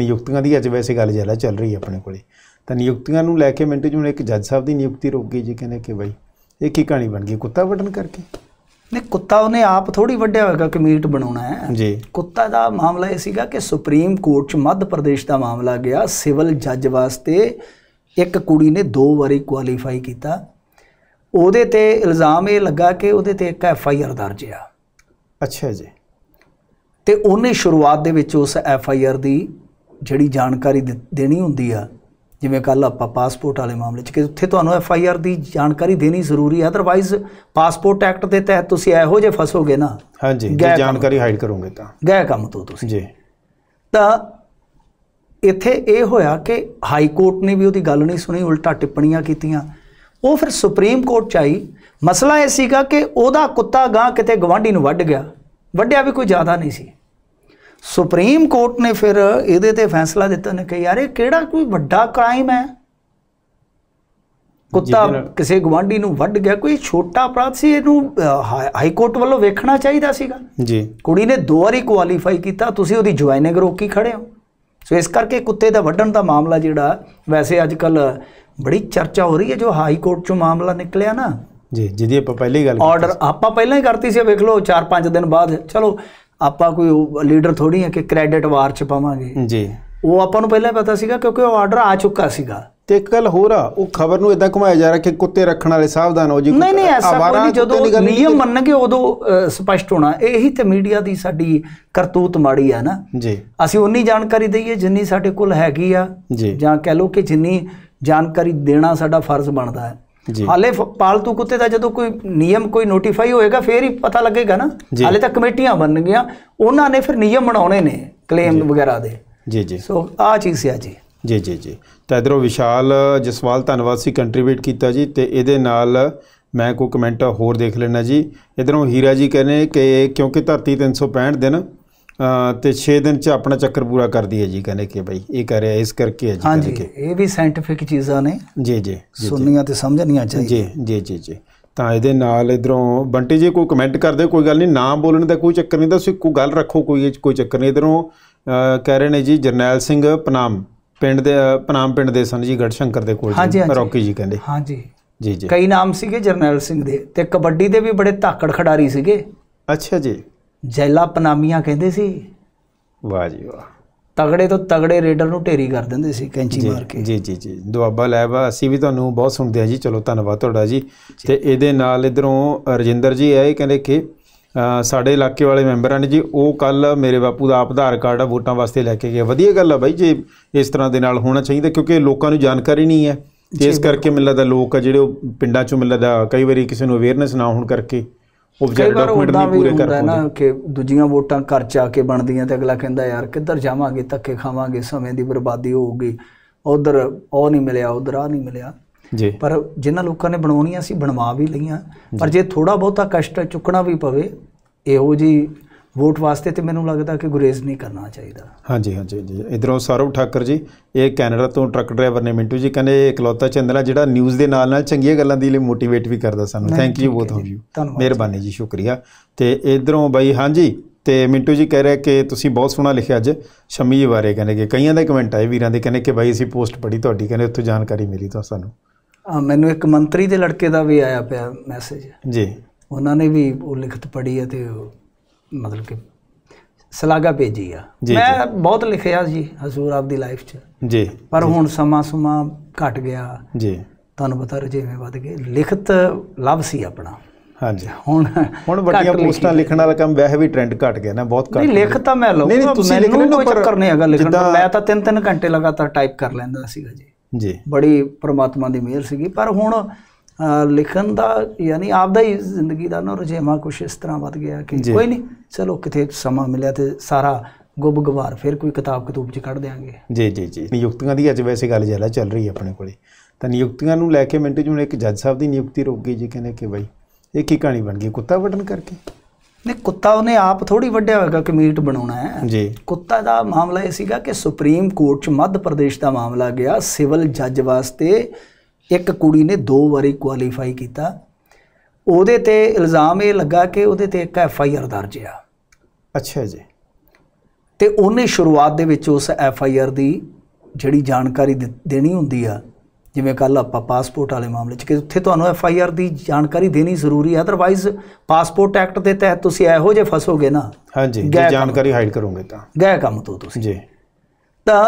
ਨਿਯੁਕਤੀਆਂ ਦੀ ਅੱਜ ਵੈਸੇ ਗੱਲ ਜ਼ਿਆਦਾ ਚੱਲ ਰਹੀ ਹੈ ਆਪਣੇ ਕੋਲੇ ਤਾਂ ਨਿਯੁਕਤੀਆਂ ਨੂੰ ਲੈ ਕੇ ਮਿੰਟੂ ਜੀ ਹੁਣ ਇੱਕ ਜੱਜ ਸਾਹਿਬ ਦੀ ਨਿਯੁਕਤੀ ਰੁਕ ਗਈ ਜੀ ਕਹਿੰਦੇ ਕਿ ਬਾਈ ਇਹ ਕੀ ਕਹਾਣੀ ਬਣ ਗਈ ਕੁੱਤਾ ਵੱਢਣ ਕਰਕੇ ਨੇ ਕੁੱਤਾ ਉਹਨੇ ਆਪ ਥੋੜੀ ਵੱਡਿਆ ਹੋਏਗਾ ਕਿ ਮੀਟ ਬਣਾਉਣਾ ਹੈ ਜੀ ਕੁੱਤਾ ਦਾ ਮਾਮਲਾ ਇਹ ਸੀਗਾ ਕਿ ਸੁਪਰੀਮ ਕੋਰਟ 'ਚ ਮੱਧ ਪ੍ਰਦੇਸ਼ ਦਾ ਮਾਮਲਾ ਗਿਆ ਸਿਵਲ ਜੱਜ ਵਾਸਤੇ ਇੱਕ ਕੁੜੀ ਨੇ ਦੋ ਵਾਰੀ ਕੁਆਲੀਫਾਈ ਕੀਤਾ ਉਹਦੇ ਤੇ ਇਲਜ਼ਾਮ ਇਹ ਲੱਗਾ ਕਿ ਉਹਦੇ ਤੇ ਇੱਕ ਐਫ ਆਈ ਆਰ ਦਰਜ ਆ ਅੱਛਾ ਜੀ ਤੇ ਉਹਨੇ ਸ਼ੁਰੂਆਤ ਦੇ ਵਿੱਚ ਉਸ ਐਫ ਆਈ ਆਰ ਦੀ ਜਿਹੜੀ ਜਾਣਕਾਰੀ ਦੇਣੀ ਹੁੰਦੀ ਆ ਜਿਵੇਂ ਕੱਲ ਆਪਾਂ ਪਾਸਪੋਰਟ ਵਾਲੇ ਮਾਮਲੇ 'ਚ ਕਿ ਉੱਥੇ ਤੁਹਾਨੂੰ ਐਫ ਆਈ ਆਰ ਦੀ ਜਾਣਕਾਰੀ ਦੇਣੀ ਜ਼ਰੂਰੀ ਹੈ ਅਦਰਵਾਈਜ਼ ਪਾਸਪੋਰਟ ਐਕਟ ਦੇ ਤਹਿਤ ਤੁਸੀਂ ਇਹੋ ਜੇ ਫਸੋਗੇ ਨਾ ਹਾਂਜੀ ਜੇ ਜਾਣਕਾਰੀ ਹਾਈਡ ਕਰੋਗੇ ਤਾਂ ਗਏ ਕੰਮ ਤੋਂ ਤੁਸੀਂ ਜੀ ਤਾਂ ਇੱਥੇ ਇਹ ਹੋਇਆ ਕਿ ਹਾਈ ਕੋਰਟ ਨੇ ਵੀ ਉਹਦੀ ਗੱਲ ਨਹੀਂ ਸੁਣੀ ਉਲਟਾ ਟਿੱਪਣੀਆਂ ਕੀਤੀਆਂ ਉਹ ਫਿਰ ਸੁਪਰੀਮ ਕੋਰਟ ਚ ਆਈ ਮਸਲਾ ਇਹ ਸੀਗਾ ਕਿ ਉਹਦਾ ਕੁੱਤਾ ਗਾਂ ਕਿਤੇ ਗਵਾਂਢੀ ਨੂੰ ਵੱਢ ਗਿਆ ਵੱਢਿਆ ਵੀ ਕੋਈ ਜ਼ਿਆਦਾ ਨਹੀਂ ਸੀ ਸੁਪਰੀਮ ਕੋਰਟ ਨੇ ਫਿਰ ਇਹਦੇ ਤੇ ਫੈਸਲਾ ਦਿੱਤਾ ਨੇ ਕਿ ਯਾਰ ਇਹ ਕਿਹੜਾ ਕੋਈ ਵੱਡਾ ਕ੍ਰਾਈਮ ਹੈ ਕੁੱਤਾ ਕਿਸੇ ਗਵਾਂਢੀ ਨੂੰ ਵੱਢ ਗਿਆ ਕੋਈ ਛੋਟਾ ਅਪਰਾਧ ਸੀ ਇਹਨੂੰ ਹਾਈ ਕੋਰਟ ਵੱਲੋਂ ਵੇਖਣਾ ਚਾਹੀਦਾ ਸੀਗਾ ਜੀ ਕੁੜੀ ਨੇ ਦੋ ਵਾਰੀ ਕੁਆਲੀਫਾਈ ਕੀਤਾ ਤੁਸੀਂ ਉਹਦੀ ਜੁਆਇਨਿੰਗ ਰੋਕੀ ਖੜੇ ਹੋ ਸੋ ਇਸ ਕਰਕੇ ਕੁੱਤੇ ਦਾ ਵੱਢਣ ਦਾ ਮਾਮਲਾ ਜਿਹੜਾ ਵੈਸੇ ਅੱਜ ਕੱਲ ਬੜੀ ਚਰਚਾ ਹੋ ਰਹੀ ਹੈ ਜੋ ਹਾਈ ਕੋਰਟ ਚੋਂ ਮਾਮਲਾ ਨਿਕਲਿਆ ਨਾ ਜੀ ਜਿਹਦੀ ਆਪਾਂ ਪਹਿਲੀ ਗੱਲ ਆਰਡਰ ਆਪਾਂ ਪਹਿਲਾਂ ਹੀ ਕਰਤੀ ਸੀ ਵੇਖ ਲਓ 4-5 ਦਿਨ ਬਾਅਦ ਚਲੋ ਆਪਾਂ ਕੋਈ ਲੀਡਰ ਥੋੜੀ ਹੈ ਕਿ ਕ੍ਰੈਡਿਟ ਵਾਰ ਚ ਪਾਵਾਂਗੇ ਜੀ ਉਹ ਆਪਾਂ ਨੂੰ ਪਹਿਲਾਂ ਪਤਾ ਸੀਗਾ ਕਿਉਂਕਿ ਉਹ ਆਰਡਰ ਆ ਚੁੱਕਾ ਸੀਗਾ ਤੇ ਇੱਕ ਗੱਲ ਹੋਰ ਆ ਉਹ ਖਬਰ ਨੂੰ ਇਦਾਂ ਘੁਮਾਇਆ ਜਾ ਰਿਹਾ ਕਿ ਕੁੱਤੇ ਰੱਖਣ ਵਾਲੇ ਸਾਵਧਾਨ ਹੋ ਜੀ ਨਹੀਂ ਨਹੀਂ ਐਸਾ ਕੋਈ ਨਹੀਂ ਜਦੋਂ ਨਿਯਮ ਮੰਨਣਗੇ ਉਦੋਂ ਸਪਸ਼ਟ ਹੋਣਾ ਇਹੀ ਤੇ ਮੀਡੀਆ ਦੀ ਸਾਡੀ ਕਰਤੂਤ ਮਾੜੀ ਆ ਨਾ ਜੀ ਅਸੀਂ ਉਨੀ ਜਾਣਕਾਰੀ ਦਈਏ ਜਿੰਨੀ ਸਾਡੇ ਕੋਲ ਹੈਗੀ ਆ ਜਾਂ ਕਹਿ ਲਓ ਕਿ ਜਿੰਨੀ ਜਾਣਕਾਰੀ ਦੇਣਾ ਸਾਡਾ ਫਰਜ਼ ਬਣਦਾ ਹੈ ਹਾਲੇ ਪਾਲਤੂ ਕੁੱਤੇ ਦਾ ਜਦੋਂ ਕੋਈ ਨਿਯਮ ਕੋਈ ਨੋਟੀਫਾਈ ਹੋਏਗਾ ਫੇਰ ਹੀ ਪਤਾ ਲੱਗੇਗਾ ਨਾ ਹਾਲੇ ਤਾਂ ਕਮੇਟੀਆਂ ਬਣ ਗਈਆਂ ਉਹਨਾਂ ਨੇ ਫਿਰ ਨਿਯਮ ਬਣਾਉਣੇ ਨੇ ਕਲੇਮ ਵਗੈਰਾ ਦੇ ਜੀ ਜੀ ਸੋ ਆ ਚੀਜ਼ ਹੈ ਜੀ ਜੀ ਜੀ ਜੀ ਤਾਂ ਇਧਰੋਂ ਵਿਸ਼ਾਲ ਜਸਵਾਲ ਧੰਨਵਾਦ ਸੀ ਕੰਟਰੀਬਿਊਟ ਕੀਤਾ ਜੀ ਤੇ ਇਹਦੇ ਨਾਲ ਮੈਂ ਕੋ ਕਮੈਂਟ ਹੋਰ ਦੇਖ ਲੈਣਾ ਜੀ ਇਧਰੋਂ ਹੀਰਾ ਜੀ ਕਹਿੰਦੇ ਕਿ ਕਿਉਂਕਿ ਧਰਤੀ 365 ਦਿਨ ਤੇ 6 ਦਿਨ ਚ ਆਪਣਾ ਚੱਕਰ ਪੂਰਾ ਕਰਦੀ ਹੈ ਜੀ ਕਹਿੰਦੇ ਕਿ ਭਾਈ ਇਹ ਕਰ ਰਿਹਾ ਇਸ ਕਰਕੇ ਹੈ ਜੀ ਹਾਂਜੀ ਇਹ ਵੀ ਸਾਇੰਟਿਫਿਕ ਚੀਜ਼ਾਂ ਨੇ ਜੀ ਜੀ ਸੁਣਨੀਆਂ ਤੇ ਸਮਝਣੀਆਂ ਚਾਹੀਦੀਆਂ ਜੀ ਜੀ ਜੀ ਜੀ ਤਾਂ ਇਹਦੇ ਨਾਲ ਇਧਰੋਂ ਬੰਟੀ ਜੀ ਕੋਈ ਕਮੈਂਟ ਕਰਦੇ ਕੋਈ ਗੱਲ ਨਹੀਂ ਨਾ ਬੋਲਣ ਦਾ ਕੋਈ ਚੱਕਰ ਨਹੀਂ ਤੁਸੀਂ ਕੋਈ ਗੱਲ ਰੱਖੋ ਕੋਈ ਕੋਈ ਚੱਕਰ ਨਹੀਂ ਇਧਰੋਂ ਕਹਿ ਰਹੇ ਨੇ ਜੀ ਜਰਨੈਲ ਸਿੰਘ ਪਨਾਮ ਪਿੰਡ ਦੇ ਪਨਾਮ ਪਿੰਡ ਦੇ ਸਨ ਜੀ ਗੜਸ਼ੰਕਰ ਦੇ ਕੋਲ ਜੀ ਰੌਕੀ ਜੀ ਕਹਿੰਦੇ ਹਾਂਜੀ ਜੀ ਜੀ ਕਈ ਨਾਮ ਸੀਗੇ ਜਰਨੈਲ ਸਿੰਘ ਦੇ ਤੇ ਕਬੱਡੀ ਦੇ ਵੀ ਬੜੇ ਧਾਕੜ ਖਿਡਾਰੀ ਸੀਗੇ ਅੱਛਾ ਜੀ ਜੈਲਾ ਪਨਾਮੀਆਂ ਕਹਿੰਦੇ ਸੀ ਵਾਹ ਜੀ ਵਾਹ ਤਗੜੇ ਤੋਂ ਤਗੜੇ ਰੇਡਰ ਨੂੰ ਢੇਰੀ ਕਰ ਦਿੰਦੇ ਸੀ ਕੈਂਚੀ ਮਾਰ ਕੇ ਜੀ ਜੀ ਜੀ ਦੁਆਬਾ ਲੈਬ ਅਸੀਂ ਵੀ ਤੁਹਾਨੂੰ ਬਹੁਤ ਸੁਣਦੇ ਆ ਜੀ ਚਲੋ ਧੰਨਵਾਦ ਤੁਹਾਡਾ ਜੀ ਤੇ ਇਹਦੇ ਨਾਲ ਇਧਰੋਂ ਰਜਿੰਦਰ ਜੀ ਆਏ ਕਹਿੰਦੇ ਕਿ ਸਾਡੇ ਇਲਾਕੇ ਵਾਲੇ ਮੈਂਬਰਾਂ ਨੇ ਜੀ ਉਹ ਕੱਲ ਮੇਰੇ ਬਾਪੂ ਦਾ ਆਪ ਆਧਾਰ ਕਾਰਡ ਆ ਵੋਟਾਂ ਵਾਸਤੇ ਲੈ ਕੇ ਗਏ ਵਧੀਆ ਗੱਲ ਆ ਬਾਈ ਜੇ ਇਸ ਤਰ੍ਹਾਂ ਦੇ ਨਾਲ ਹੋਣਾ ਚਾਹੀਦਾ ਕਿਉਂਕਿ ਲੋਕਾਂ ਨੂੰ ਜਾਣਕਾਰੀ ਨਹੀਂ ਹੈ ਇਸ ਕਰਕੇ ਮਿਲਦਾ ਲੋਕ ਆ ਜਿਹੜੇ ਪਿੰਡਾਂ ਚੋਂ ਮਿਲਦਾ ਕਈ ਵਾਰੀ ਕਿਸੇ ਨੂੰ ਅਵੇਅਰਨੈਸ ਨਾ ਹੋਣ ਕਰਕੇ ਆਬਜੈਕਟ ਡਾਕੂਮੈਂਟ ਨਹੀਂ ਪੂਰੇ ਕਰ ਪਾਉਂਦਾ ਨਾ ਕਿ ਦੂਜੀਆਂ ਵੋਟਾਂ ਕਰ ਚਾ ਕੇ ਬਣਦੀਆਂ ਤੇ ਅਗਲਾ ਕਹਿੰਦਾ ਯਾਰ ਕਿੱਧਰ ਜਾਵਾਂਗੇ ਧੱਕੇ ਖਾਵਾਂਗੇ ਸਮੇਂ ਦੀ ਬਰਬਾਦੀ ਹੋਊਗੀ ਉਧਰ ਉਹ ਨਹੀਂ ਮਿਲਿਆ ਉਧਰ ਆ ਨਹੀਂ ਮਿਲਿਆ ਜੀ ਪਰ ਜਿਨ੍ਹਾਂ ਲੋਕਾਂ ਨੇ ਬਣਾਉਣੀਆਂ ਸੀ ਬਣਵਾ ਵੀ ਲਈਆਂ ਪਰ ਜੇ ਥੋੜਾ ਬਹੁਤਾ ਕਸ਼ਟ ਚੁੱਕਣਾ ਵੀ ਪਵੇ ਇਹੋ ਜੀ ਵੋਟ ਵਾਸਤੇ ਤੇ ਮੈਨੂੰ ਲੱਗਦਾ ਕਿ ਗੁਰੇਜ਼ ਨਹੀਂ ਕਰਨਾ ਚਾਹੀਦਾ ਹਾਂਜੀ ਹਾਂਜੀ ਜੀ ਇਧਰੋਂ ਸਰਵ ਠਾਕਰ ਜੀ ਇਹ ਕੈਨੇਡਾ ਤੋਂ ਟਰੱਕ ਡਰਾਈਵਰ ਨੇ ਮਿੰਟੂ ਜੀ ਕਹਿੰਦੇ ਇਹ ਇਕਲੌਤਾ ਚੰਦਲਾ ਜਿਹੜਾ ਨਿਊਜ਼ ਦੇ ਨਾਲ ਨਾਲ ਚੰਗੀਆਂ ਗੱਲਾਂ ਦੇ ਲਈ ਮੋਟੀਵੇਟ ਵੀ ਕਰਦਾ ਸਾਨੂੰ thank you both of you ਮਿਹਰਬਾਨੀ ਜੀ ਸ਼ੁਕਰੀਆ ਤੇ ਇਧਰੋਂ ਬਾਈ ਹਾਂਜੀ ਤੇ ਮਿੰਟੂ ਜੀ ਕਹਿ ਰਿਹਾ ਕਿ ਤੁਸੀਂ ਬਹੁਤ ਸੋਹਣਾ ਲਿਖਿਆ ਅੱਜ ਸ਼ਮੀ ਜੀ ਬਾਰੇ ਕਹਿੰਦੇ ਕਿ ਕਈਆਂ ਦੇ ਕਮੈਂਟ ਆਏ ਵੀਰਾਂ ਦੇ ਕਹਿੰਦੇ ਕਿ ਬਾਈ ਅਸੀਂ ਪੋਸਟ ਪੜ੍ਹੀ ਤੁਹਾਡੀ ਕਹਿੰਦੇ ਉੱਥੋਂ ਜਾਣਕਾਰੀ ਮਿਲੀ ਤਾਂ ਸਾਨੂੰ ਮੈਨੂੰ ਇੱਕ ਮੰਤਰੀ ਦੇ ਲੜਕੇ ਦਾ ਵੀ ਆਇਆ ਪਿਆ ਮੈਸੇਜ ਜੀ ਉਹਨਾਂ ਨੇ ਵੀ ਉਹ ਲਿਖਤ ਪੜ੍ਹੀ ਹੈ ਤੇ ਮਤਲਬ ਕਿ ਸਲਾਗਾ ਭੇਜੀ ਆ ਮੈਂ ਬਹੁਤ ਲਿਖਿਆ ਜੀ ਹਜ਼ੂਰ ਆਪ ਦੀ ਲਾਈਫ 'ਚ ਜੀ ਪਰ ਹੁਣ ਸਮਾਂ ਸਮਾਂ ਘਟ ਗਿਆ ਜੀ ਤੁਹਾਨੂੰ ਪਤਾ ਰਜੇਵੇਂ ਵੱਧ ਗਏ ਲਿਖਤ ਲਵ ਸੀ ਆਪਣਾ ਹਾਂਜੀ ਹੁਣ ਹੁਣ ਵੱਡੀਆਂ ਪੋਸਟਾਂ ਲਿਖਣ ਵਾਲਾ ਕੰਮ ਵੈਸੇ ਵੀ ਟ੍ਰੈਂਡ ਘਟ ਗਿਆ ਨਾ ਬਹੁਤ ਘਟ ਨਹੀਂ ਲਿਖ ਤਾਂ ਮੈਂ ਲਊਂਗਾ ਨਹੀਂ ਤੁਸੀਂ ਲਿਖਣ ਨੂੰ ਚੱਕਰ ਨਹੀਂ ਹੈਗਾ ਲਿਖਣ ਦਾ ਮੈਂ ਤਾਂ ਤਿੰਨ ਤਿੰਨ ਘੰਟੇ ਲਗਾਤਾਰ ਟਾਈਪ ਕਰ ਲੈਂਦਾ ਸੀਗਾ ਜੀ ਜੀ ਬੜੀ ਪਰਮਾਤਮਾ ਦੀ ਮਿਹਰ ਸੀਗੀ ਪਰ ਹੁਣ ਲਿਖਣ ਦਾ ਯਾਨੀ ਆਪਦਾ ਹੀ ਜ਼ਿੰਦਗੀ ਦਾ ਨਾ ਰੁਝੇਵਾ ਕੁਛ ਇਸ ਤਰ੍ਹਾਂ ਵੱਧ ਗਿਆ ਕਿ ਕੋਈ ਨਹੀਂ ਚਲੋ ਕਿਤੇ ਸਮਾਂ ਮਿਲਿਆ ਤੇ ਸਾਰਾ ਗੁੱਬ ਗਵਾਰ ਫਿਰ ਕੋਈ ਕਿਤਾਬ ਕਿਤੂਬ ਚ ਕੱਢ ਦੇਾਂਗੇ ਜੀ ਜੀ ਜੀ ਨਿਯੁਕਤੀਆਂ ਦੀ ਅੱਜ ਵੈਸੇ ਗੱਲ ਜ਼ਿਆਦਾ ਚੱਲ ਰਹੀ ਹੈ ਆਪਣੇ ਕੋਲੇ ਤਾਂ ਨਿਯੁਕਤੀਆਂ ਨੂੰ ਲੈ ਕੇ ਮਿੰਟ ਜੂਨ ਇੱਕ ਜੱਜ ਸਾਹਿਬ ਦੀ ਨਿਯੁਕਤੀ ਰੁਕ ਗਈ ਜੀ ਕਹਿੰਦੇ ਕਿ ਬਈ ਇਹ ਕੀ ਕਹਾਣੀ ਬਣ ਗਈ ਕੁੱਤਾ ਵੱਢਣ ਕਰਕੇ ਨੇ ਕੁੱਤਾ ਉਹਨੇ ਆਪ ਥੋੜੀ ਵੱਡਿਆ ਹੋਏਗਾ ਕਿ ਮੀਟ ਬਣਾਉਣਾ ਹੈ ਜੀ ਕੁੱਤਾ ਦਾ ਮਾਮਲਾ ਇਹ ਸੀਗਾ ਕਿ ਸੁਪਰੀਮ ਕੋਰਟ ਚ ਮੱਧ ਪ੍ਰਦੇਸ਼ ਦਾ ਮਾਮਲਾ ਗਿਆ ਸਿਵਲ ਜੱਜ ਵਾਸਤੇ ਇੱਕ ਕੁੜੀ ਨੇ ਦੋ ਵਾਰੀ ਕੁਆਲੀਫਾਈ ਕੀਤਾ ਉਹਦੇ ਤੇ ਇਲਜ਼ਾਮ ਇਹ ਲੱਗਾ ਕਿ ਉਹਦੇ ਤੇ ਇੱਕ ਐਫ ਆਈ ਆਰ ਦਰਜ ਆ ਅੱਛਾ ਜੀ ਤੇ ਉਹਨੇ ਸ਼ੁਰੂਆਤ ਦੇ ਵਿੱਚ ਉਸ ਐਫ ਆਈ ਆਰ ਦੀ ਜਿਹੜੀ ਜਾਣਕਾਰੀ ਦੇਣੀ ਹੁੰਦੀ ਆ ਜਿਵੇਂ ਕੱਲ ਆਪਾਂ ਪਾਸਪੋਰਟ ਵਾਲੇ ਮਾਮਲੇ 'ਚ ਕਿ ਉੱਥੇ ਤੁਹਾਨੂੰ ਐਫ ਆਈ ਆਰ ਦੀ ਜਾਣਕਾਰੀ ਦੇਣੀ ਜ਼ਰੂਰੀ ਹੈ ਅਦਰਵਾਈਜ਼ ਪਾਸਪੋਰਟ ਐਕਟ ਦੇ ਤਹਿਤ ਤੁਸੀਂ ਇਹੋ ਜੇ ਫਸੋਗੇ ਨਾ ਹਾਂਜੀ ਜੇ ਜਾਣਕਾਰੀ ਹਾਈਡ ਕਰੋਗੇ ਤਾਂ ਗਏ ਕੰਮ ਤੋਂ ਤੁਸੀਂ ਜੀ ਤਾਂ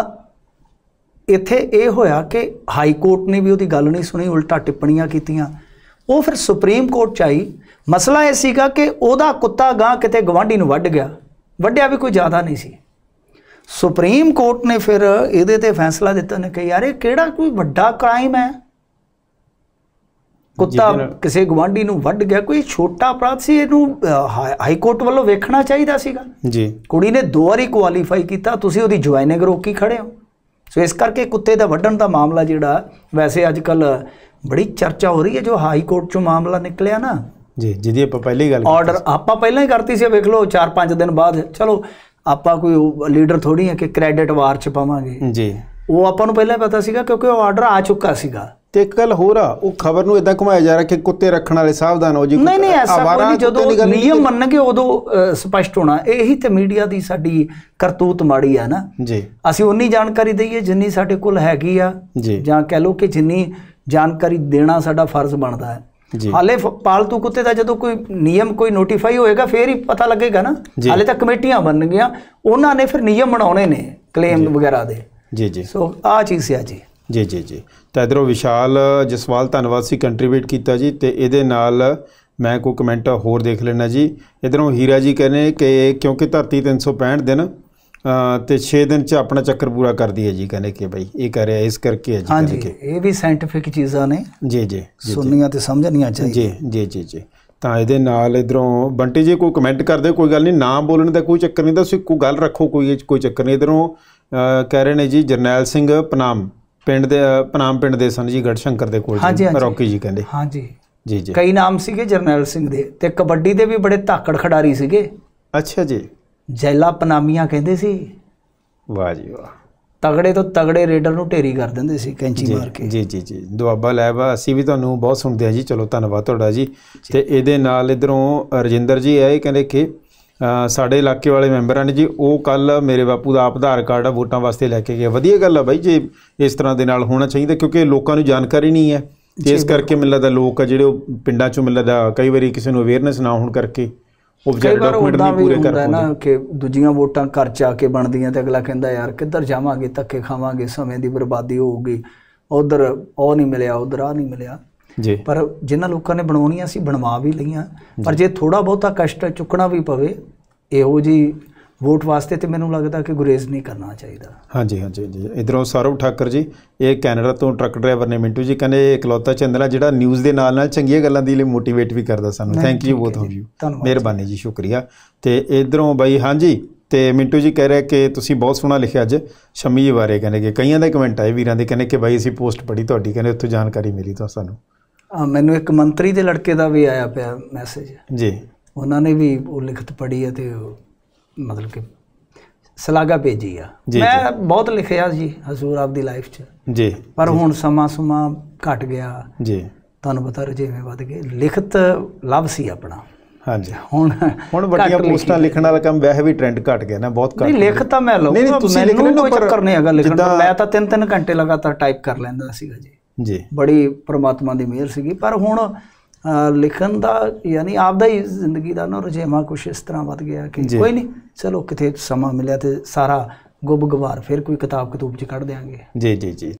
ਇੱਥੇ ਇਹ ਹੋਇਆ ਕਿ ਹਾਈ ਕੋਰਟ ਨੇ ਵੀ ਉਹਦੀ ਗੱਲ ਨਹੀਂ ਸੁਣੀ ਉਲਟਾ ਟਿੱਪਣੀਆਂ ਕੀਤੀਆਂ ਉਹ ਫਿਰ ਸੁਪਰੀਮ ਕੋਰਟ ਚ ਆਈ ਮਸਲਾ ਇਹ ਸੀਗਾ ਕਿ ਉਹਦਾ ਕੁੱਤਾ ਗਾਂ ਕਿਤੇ ਗਵਾਂਢੀ ਨੂੰ ਵੱਢ ਗਿਆ ਵੱਢਿਆ ਵੀ ਕੋਈ ਜ਼ਿਆਦਾ ਨਹੀਂ ਸੀ ਸੁਪਰੀਮ ਕੋਰਟ ਨੇ ਫਿਰ ਇਹਦੇ ਤੇ ਫੈਸਲਾ ਦਿੱਤਾ ਨੇ ਕਿ ਯਾਰ ਇਹ ਕਿਹੜਾ ਕੋਈ ਵੱਡਾ ਕ੍ਰਾਈਮ ਹੈ ਕੁੱਤਾ ਕਿਸੇ ਗਵਾਂਢੀ ਨੂੰ ਵੱਢ ਗਿਆ ਕੋਈ ਛੋਟਾ ਅਪਰਾਧ ਸੀ ਇਹਨੂੰ ਹਾਈ ਕੋਰਟ ਵੱਲੋਂ ਵੇਖਣਾ ਚਾਹੀਦਾ ਸੀਗਾ ਜੀ ਕੁੜੀ ਨੇ ਦੋ ਵਾਰੀ ਕੁਆਲੀਫਾਈ ਕੀਤਾ ਤੁਸੀਂ ਉਹਦੀ ਜੁਆਇਨਿੰਗ ਰੋਕੀ ਖੜੇ ਹੋ ਸੋ ਇਸ ਕਰਕੇ ਕੁੱਤੇ ਦਾ ਵੱਢਣ ਦਾ ਮਾਮਲਾ ਜਿਹੜਾ ਵੈਸੇ ਅੱਜ ਕੱਲ ਬੜੀ ਚਰਚਾ ਹੋ ਰਹੀ ਹੈ ਜੋ ਹਾਈ ਕੋਰਟ ਚੋਂ ਮਾਮਲਾ ਨਿਕਲਿਆ ਨਾ ਜੀ ਜਿਹਦੀ ਆਪਾਂ ਪਹਿਲੀ ਗੱਲ ਆਰਡਰ ਆਪਾਂ ਪਹਿਲਾਂ ਹੀ ਕਰਤੀ ਸੀ ਵੇਖ ਲਓ 4-5 ਦਿਨ ਬਾਅਦ ਚਲੋ ਆਪਾਂ ਕੋਈ ਲੀਡਰ ਥੋੜੀ ਹੈ ਕਿ ਕ੍ਰੈਡਿਟ ਵਾਰ ਚ ਪਾਵਾਂਗੇ ਜੀ ਉਹ ਆਪਾਂ ਨੂੰ ਪਹਿਲਾਂ ਪਤਾ ਸੀਗਾ ਕਿਉਂਕਿ ਉਹ ਆਰਡਰ ਆ ਚੁੱਕਾ ਸੀਗਾ ਤੇ ਕੱਲ ਆ ਉਹ ਖਬਰ ਨੂੰ ਇਦਾਂ ਘੁਮਾਇਆ ਜਾ ਰਿਹਾ ਕਿ ਕੁੱਤੇ ਰੱਖਣ ਵਾਲੇ ਸਾਵਧਾਨ ਹੋ ਜੀ ਨਹੀਂ ਨਹੀਂ ਐਸਾ ਕੋਈ ਨਹੀਂ ਜਦੋਂ ਨਿਯਮ ਮੰਨਣਗੇ ਉਦੋਂ ਸਪਸ਼ਟ ਹੋਣਾ ਇਹੀ ਤੇ ਮੀਡੀਆ ਦੀ ਸਾਡੀ ਕਰਤੂਤ ਮਾੜੀ ਆ ਨਾ ਜੀ ਅਸੀਂ ਉਨੀ ਜਾਣਕਾਰੀ ਦਈਏ ਜਿੰਨੀ ਸਾਡੇ ਕੋਲ ਹੈਗੀ ਆ ਜਾਂ ਕਹਿ ਲਓ ਕਿ ਜਿੰਨੀ ਜਾਣਕਾਰੀ ਦੇਣਾ ਸਾਡਾ ਫਰਜ਼ ਬਣਦਾ ਹੈ ਹਾਲੇ ਪਾਲਤੂ ਕੁੱਤੇ ਦਾ ਜਦੋਂ ਕੋਈ ਨਿਯਮ ਕੋਈ ਨੋਟੀਫਾਈ ਹੋਏਗਾ ਫੇਰ ਹੀ ਪਤਾ ਲੱਗੇਗਾ ਨਾ ਹਾਲੇ ਤਾਂ ਕਮੇਟੀਆਂ ਗਈਆਂ ਉਹਨਾਂ ਨੇ ਫਿਰ ਨਿਯਮ ਬਣਾਉਣੇ ਨੇ ਕਲੇਮ ਵਗੈਰਾ ਦੇ ਜੀ ਜੀ ਸੋ ਆ ਚੀਜ਼ ਹੈ ਜੀ ਜੀ ਜੀ ਜੀ ਤਾਂ ਇਧਰੋਂ ਵਿਸ਼ਾਲ ਜਸਵਾਲ ਧੰਨਵਾਦ ਸੀ ਕੰਟਰੀਬਿਊਟ ਕੀਤਾ ਜੀ ਤੇ ਇਹਦੇ ਨਾਲ ਮੈਂ ਕੋ ਕਮੈਂਟ ਹੋਰ ਦੇਖ ਲੈਣਾ ਜੀ ਇਧਰੋਂ ਹੀਰਾ ਜੀ ਕਹਿੰਦੇ ਕਿ ਕਿਉਂਕਿ ਧਰਤੀ 365 ਦਿਨ ਤੇ 6 ਦਿਨ ਚ ਆਪਣਾ ਚੱਕਰ ਪੂਰਾ ਕਰਦੀ ਹੈ ਜੀ ਕਹਿੰਦੇ ਕਿ ਭਾਈ ਇਹ ਕਰ ਰਿਹਾ ਇਸ ਕਰਕੇ ਹੈ ਜੀ ਹਾਂਜੀ ਇਹ ਵੀ ਸਾਇੰਟਿਫਿਕ ਚੀਜ਼ਾਂ ਨੇ ਜੀ ਜੀ ਸੁਣਨੀਆਂ ਤੇ ਸਮਝਣੀਆਂ ਚਾਹੀਦੀਆਂ ਜੀ ਜੀ ਜੀ ਤਾਂ ਇਹਦੇ ਨਾਲ ਇਧਰੋਂ ਬੰਟੀ ਜੀ ਕੋਈ ਕਮੈਂਟ ਕਰਦੇ ਕੋਈ ਗੱਲ ਨਹੀਂ ਨਾ ਬੋਲਣ ਦਾ ਕੋਈ ਚੱਕਰ ਨਹੀਂ ਤਾਂ ਤੁਸੀਂ ਕੋਈ ਗੱਲ ਰੱਖੋ ਕੋਈ ਕੋਈ ਚੱਕਰ ਨਹੀਂ ਇਧਰੋਂ ਕਹਿ ਰਹੇ ਨੇ ਜੀ ਜਰਨੈਲ ਸਿੰਘ ਪਨਾਮ ਪਿੰਡ ਦੇ ਪਨਾਮ ਪਿੰਡ ਦੇ ਸਨ ਜੀ ਗੜਸ਼ੰਕਰ ਦੇ ਕੋਲ ਜੀ ਰੌਕੀ ਜੀ ਕਹਿੰਦੇ ਹਾਂ ਜੀ ਜੀ ਕਈ ਨਾਮ ਸੀਗੇ ਜਰਨੈਲ ਸਿੰਘ ਦੇ ਤੇ ਕਬੱਡੀ ਦੇ ਵੀ ਬੜੇ ਧਾਕੜ ਖਿਡਾਰੀ ਸੀਗੇ ਅੱਛਾ ਜੀ ਜੈਲਾ ਪਨਾਮੀਆਂ ਕਹਿੰਦੇ ਸੀ ਵਾਹ ਜੀ ਵਾਹ ਤਗੜੇ ਤੋਂ ਤਗੜੇ ਰੇਡਰ ਨੂੰ ਢੇਰੀ ਕਰ ਦਿੰਦੇ ਸੀ ਕੈਂਚੀ ਮਾਰ ਕੇ ਜੀ ਜੀ ਜੀ ਦੁਆਬਾ ਲੈਬ ਅਸੀਂ ਵੀ ਤੁਹਾਨੂੰ ਬਹੁਤ ਸੁਣਦੇ ਆ ਜੀ ਚਲੋ ਧੰਨਵਾਦ ਤੁਹਾਡਾ ਜੀ ਤੇ ਇਹਦੇ ਨਾਲ ਇਧਰੋਂ ਰਜਿੰਦਰ ਜੀ ਆਏ ਕਹਿੰਦੇ ਕਿ ਸਾਡੇ ਇਲਾਕੇ ਵਾਲੇ ਮੈਂਬਰਾਂ ਨੇ ਜੀ ਉਹ ਕੱਲ ਮੇਰੇ ਬਾਪੂ ਦਾ ਆਪ ਆਧਾਰ ਕਾਰਡ ਆ ਵੋਟਾਂ ਵਾਸਤੇ ਲੈ ਕੇ ਗਿਆ ਵਧੀਆ ਗੱਲ ਆ ਬਾਈ ਜੇ ਇਸ ਤਰ੍ਹਾਂ ਦੇ ਨਾਲ ਹੋਣਾ ਚਾਹੀਦਾ ਕਿਉਂਕਿ ਲੋਕਾਂ ਨੂੰ ਜਾਣਕਾਰੀ ਨਹੀਂ ਹੈ ਇਸ ਕਰਕੇ ਮਿਲਦਾ ਦਾ ਲੋਕ ਆ ਜਿਹੜੇ ਉਹ ਪਿੰਡਾਂ ਚੋਂ ਮਿਲਦਾ ਦਾ ਕਈ ਵਾਰੀ ਕਿਸੇ ਨੂੰ ਅਵੇਅਰਨੈਸ ਨਾ ਹੋਣ ਕਰਕੇ ਉਹ ਜਿਹੜਾ ਡਾਕੂਮੈਂਟ ਨਹੀਂ ਪੂਰੇ ਕਰ ਪਾਉਂਦੇ ਨਾ ਕਿ ਦੂਜੀਆਂ ਵੋਟਾਂ ਘਰ ਚ ਆ ਕੇ ਬਣਦੀਆਂ ਤੇ ਅਗਲਾ ਕਹਿੰਦਾ ਯਾਰ ਕਿੱਧਰ ਜਾਵਾਂਗੇ ਧੱਕੇ ਖਾਵਾਂਗੇ ਸਮੇਂ ਦੀ ਬਰਬਾਦੀ ਹੋਊਗੀ ਉਧਰ ਉਹ ਨਹੀਂ ਮਿਲਿਆ ਉਧਰ ਆ ਨਹੀਂ ਮਿਲਿਆ ਜੀ ਪਰ ਜਿਨ੍ਹਾਂ ਲੋਕਾਂ ਨੇ ਬਣਾਉਣੀਆਂ ਸੀ ਬਣਵਾ ਵੀ ਲਈਆਂ ਪਰ ਜੇ ਥੋੜਾ ਬਹੁਤਾ ਕਸ਼ਟ ਚੁੱਕਣਾ ਵੀ ਪਵੇ ਇਹੋ ਜੀ ਵੋਟ ਵਾਸਤੇ ਤੇ ਮੈਨੂੰ ਲੱਗਦਾ ਕਿ ਗੁਰੇਜ਼ ਨਹੀਂ ਕਰਨਾ ਚਾਹੀਦਾ ਹਾਂਜੀ ਹਾਂਜੀ ਜੀ ਇਧਰੋਂ ਸਰਵ ਠਾਕਰ ਜੀ ਇਹ ਕੈਨੇਡਾ ਤੋਂ ਟਰੱਕ ਡਰਾਈਵਰ ਨੇ ਮਿੰਟੂ ਜੀ ਕਹਿੰਦੇ ਇਕਲੌਤਾ ਚੰਦਲਾ ਜਿਹੜਾ ਨਿਊਜ਼ ਦੇ ਨਾਲ ਨਾਲ ਚੰਗੀਆਂ ਗੱਲਾਂ ਦੇ ਲਈ ਮੋਟੀਵੇਟ ਵੀ ਕਰਦਾ ਸਾਨੂੰ thank you both of you ਮਿਹਰਬਾਨੀ ਜੀ ਸ਼ੁਕਰੀਆ ਤੇ ਇਧਰੋਂ ਬਾਈ ਹਾਂਜੀ ਤੇ ਮਿੰਟੂ ਜੀ ਕਹਿ ਰਿਹਾ ਕਿ ਤੁਸੀਂ ਬਹੁਤ ਸੋਹਣਾ ਲਿਖਿਆ ਅੱਜ ਸ਼ਮੀ ਬਾਰੇ ਕਹਿੰਦੇ ਕਿ ਕਈਆਂ ਦਾ ਕਮੈਂਟ ਆਏ ਵੀਰਾਂ ਦੇ ਕਹਿੰਦੇ ਕਿ ਬਾਈ ਅਸੀਂ ਪੋਸਟ ਪੜ੍ਹੀ ਤੁਹਾਡੀ ਕਹਿੰਦੇ ਉੱਥੋਂ ਜਾਣਕਾਰੀ ਮਿਲੀ ਤਾਂ ਸਾਨੂੰ ਮੈਨੂੰ ਇੱਕ ਮੰਤਰੀ ਦੇ ਲੜਕੇ ਦਾ ਵੀ ਆਇਆ ਪਿਆ ਮੈਸੇਜ ਜੀ ਉਹਨਾਂ ਨੇ ਵੀ ਉਹ ਲਿਖਤ ਪੜ੍ਹੀ ਹੈ ਤੇ ਮਤਲਬ ਕਿ ਸਲਾਗਾ ਭੇਜੀ ਆ ਮੈਂ ਬਹੁਤ ਲਿਖਿਆ ਜੀ ਹਜ਼ੂਰ ਆਪ ਦੀ ਲਾਈਫ 'ਚ ਜੀ ਪਰ ਹੁਣ ਸਮਾਂ ਸਮਾਂ ਘਟ ਗਿਆ ਜੀ ਤੁਹਾਨੂੰ ਪਤਾ ਰਜੇਵੇਂ ਵੱਧ ਗਏ ਲਿਖਤ ਲਵ ਸੀ ਆਪਣਾ ਹਾਂਜੀ ਹੁਣ ਹੁਣ ਵੱਡੀਆਂ ਪੋਸਟਾਂ ਲਿਖਣ ਵਾਲਾ ਕੰਮ ਵੈਸੇ ਵੀ ਟ੍ਰੈਂਡ ਘਟ ਗਿਆ ਨਾ ਬਹੁਤ ਘਟ ਨਹੀਂ ਲਿਖ ਤਾਂ ਮੈਂ ਲੋਕਾਂ ਮੈਨੂੰ ਕੋਈ ਚੱਕਰ ਨਹੀਂ ਹੈਗਾ ਲਿਖਣ ਦਾ ਮੈਂ ਤਾਂ 3-3 ਘੰਟੇ ਲਗਾਤਾਰ ਟਾਈਪ ਕਰ ਲੈਂਦਾ ਸੀਗਾ ਜੀ ਜੀ ਬੜੀ ਪ੍ਰਮਾਤਮਾ ਦੀ ਮਿਹਰ ਸੀਗੀ ਪਰ ਹੁਣ ਲਿਖਣ ਦਾ ਯਾਨੀ ਆਪਦਾ ਹੀ ਜ਼ਿੰਦਗੀ ਦਾ ਨਾ ਰਜੇਮਾ ਕੁਛ ਇਸ ਤਰ੍ਹਾਂ ਵੱਧ ਗਿਆ ਕਿ ਕੋਈ ਨਹੀਂ ਚਲੋ ਕਿਤੇ ਸਮਾਂ ਮਿਲਿਆ ਤੇ ਸਾਰਾ ਗੁੱਬ ਗਵਾਰ ਫਿਰ ਕੋਈ ਕਿਤਾਬ ਕਤੂਬ ਚ ਕੱਢ ਦਿਆਂਗੇ ਜੀ ਜੀ ਜੀ